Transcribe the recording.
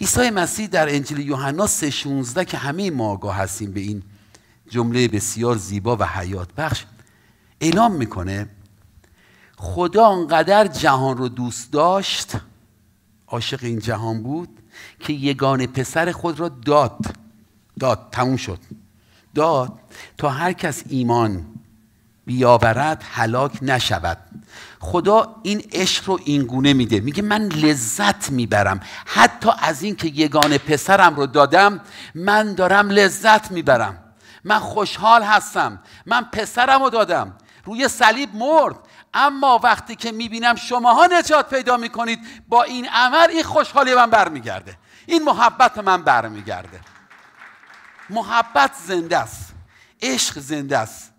عیسی مسیح در انجیل یوحنا 3:16 که همه ما آگاه هستیم به این جمله بسیار زیبا و حیات بخش اعلام میکنه خدا انقدر جهان رو دوست داشت عاشق این جهان بود که یگان پسر خود را داد داد تموم شد داد تا هر کس ایمان بیاورد هلاک نشود خدا این عشق رو اینگونه میده میگه من لذت میبرم حتی از اینکه یگانه پسرم رو دادم من دارم لذت میبرم من خوشحال هستم من پسرم رو دادم روی صلیب مرد اما وقتی که میبینم شماها نجات پیدا میکنید با این عمل این خوشحالی من برمیگرده این محبت من برمیگرده محبت زنده است عشق زنده است